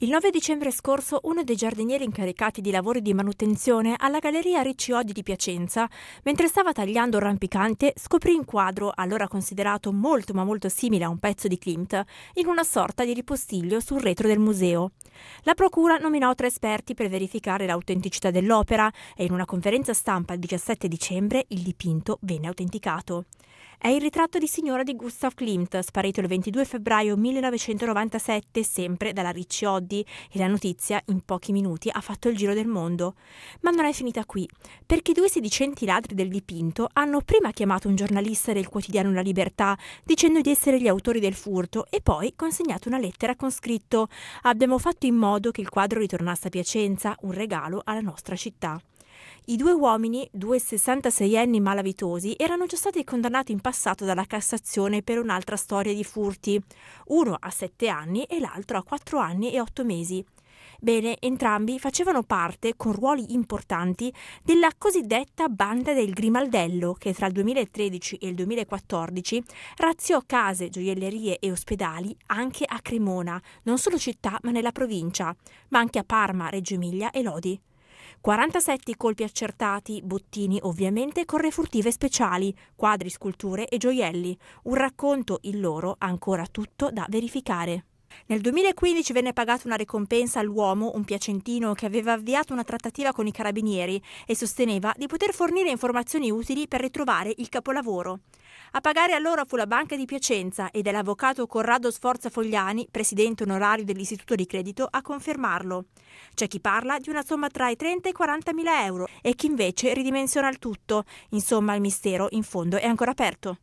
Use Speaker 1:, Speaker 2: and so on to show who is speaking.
Speaker 1: Il 9 dicembre scorso uno dei giardinieri incaricati di lavori di manutenzione alla Galleria Ricci Ricciodi di Piacenza, mentre stava tagliando un rampicante, scoprì un quadro, allora considerato molto ma molto simile a un pezzo di Klimt, in una sorta di ripostiglio sul retro del museo. La procura nominò tre esperti per verificare l'autenticità dell'opera e in una conferenza stampa il 17 dicembre il dipinto venne autenticato. È il ritratto di signora di Gustav Klimt, sparito il 22 febbraio 1997 sempre dalla Ricci Ricciodi Saudi e la notizia, in pochi minuti, ha fatto il giro del mondo. Ma non è finita qui, perché due sedicenti ladri del dipinto hanno prima chiamato un giornalista del quotidiano La Libertà dicendo di essere gli autori del furto e poi consegnato una lettera con scritto Abbiamo fatto in modo che il quadro ritornasse a Piacenza, un regalo alla nostra città. I due uomini, due 66enni malavitosi, erano già stati condannati in passato dalla Cassazione per un'altra storia di furti, uno a 7 anni e l'altro a 4 anni e 8 mesi. Bene, entrambi facevano parte, con ruoli importanti, della cosiddetta banda del Grimaldello, che tra il 2013 e il 2014 razziò case, gioiellerie e ospedali anche a Cremona, non solo città ma nella provincia, ma anche a Parma, Reggio Emilia e Lodi. 47 colpi accertati, bottini ovviamente con refurtive speciali, quadri, sculture e gioielli. Un racconto, il loro, ancora tutto da verificare. Nel 2015 venne pagata una ricompensa all'uomo, un piacentino, che aveva avviato una trattativa con i carabinieri e sosteneva di poter fornire informazioni utili per ritrovare il capolavoro. A pagare allora fu la Banca di Piacenza ed è l'avvocato Corrado Sforza Fogliani, presidente onorario dell'Istituto di Credito, a confermarlo. C'è chi parla di una somma tra i 30 e i 40 mila euro e chi invece ridimensiona il tutto. Insomma, il mistero in fondo è ancora aperto.